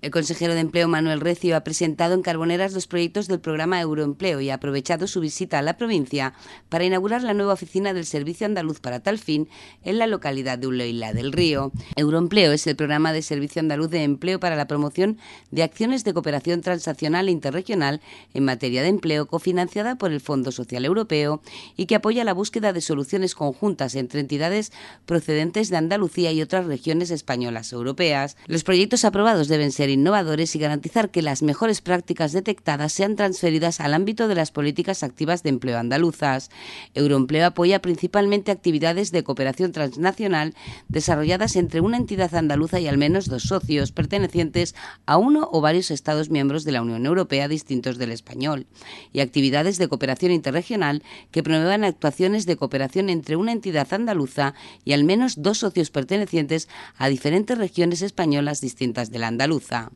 El consejero de Empleo Manuel Recio ha presentado en Carboneras los proyectos del programa Euroempleo y ha aprovechado su visita a la provincia para inaugurar la nueva oficina del Servicio Andaluz para tal fin en la localidad de Uloila del Río. Euroempleo es el programa de Servicio Andaluz de Empleo para la promoción de acciones de cooperación transaccional e interregional en materia de empleo cofinanciada por el Fondo Social Europeo y que apoya la búsqueda de soluciones conjuntas entre entidades procedentes de Andalucía y otras regiones españolas europeas. Los proyectos aprobados deben ser innovadores y garantizar que las mejores prácticas detectadas sean transferidas al ámbito de las políticas activas de empleo andaluzas. Euroempleo apoya principalmente actividades de cooperación transnacional desarrolladas entre una entidad andaluza y al menos dos socios pertenecientes a uno o varios Estados miembros de la Unión Europea distintos del español y actividades de cooperación interregional que promuevan actuaciones de cooperación entre una entidad andaluza y al menos dos socios pertenecientes a diferentes regiones españolas distintas de la andaluza.